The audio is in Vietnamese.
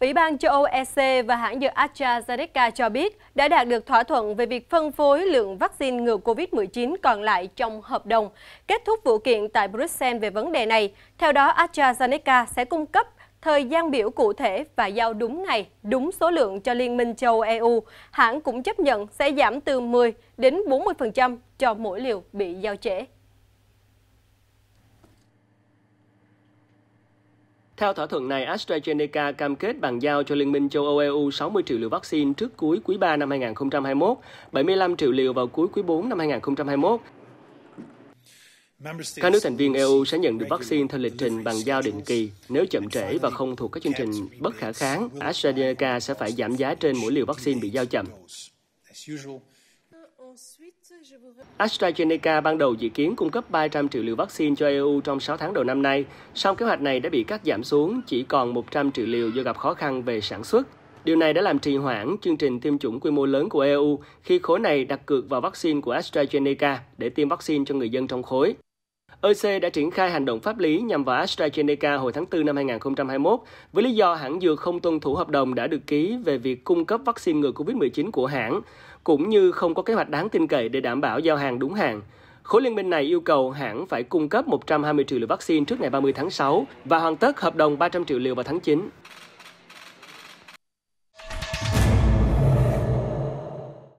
Ủy ban châu Âu EC và hãng dược AstraZeneca cho biết đã đạt được thỏa thuận về việc phân phối lượng vaccine ngừa COVID-19 còn lại trong hợp đồng, kết thúc vụ kiện tại Bruxelles về vấn đề này. Theo đó, AstraZeneca sẽ cung cấp thời gian biểu cụ thể và giao đúng ngày, đúng số lượng cho Liên minh châu EU. E hãng cũng chấp nhận sẽ giảm từ 10 đến 40% cho mỗi liều bị giao trễ. Theo thỏa thuận này, AstraZeneca cam kết bàn giao cho Liên minh châu Âu EU 60 triệu liều vaccine trước cuối quý 3 năm 2021, 75 triệu liều vào cuối quý 4 năm 2021. Các nước thành viên EU sẽ nhận được vaccine theo lịch trình bàn giao định kỳ. Nếu chậm trễ và không thuộc các chương trình bất khả kháng, AstraZeneca sẽ phải giảm giá trên mỗi liều vaccine bị giao chậm. AstraZeneca ban đầu dự kiến cung cấp 300 triệu liều vaccine cho EU trong 6 tháng đầu năm nay, song kế hoạch này đã bị cắt giảm xuống chỉ còn 100 triệu liều do gặp khó khăn về sản xuất. Điều này đã làm trì hoãn chương trình tiêm chủng quy mô lớn của EU khi khối này đặt cược vào vaccine của AstraZeneca để tiêm vaccine cho người dân trong khối. OC e đã triển khai hành động pháp lý nhằm vào AstraZeneca hồi tháng 4 năm 2021 với lý do hãng dược không tuân thủ hợp đồng đã được ký về việc cung cấp vaccine ngừa COVID-19 của hãng, cũng như không có kế hoạch đáng tin cậy để đảm bảo giao hàng đúng hàng. Khối liên minh này yêu cầu hãng phải cung cấp 120 triệu liều vaccine trước ngày 30 tháng 6 và hoàn tất hợp đồng 300 triệu liều vào tháng 9.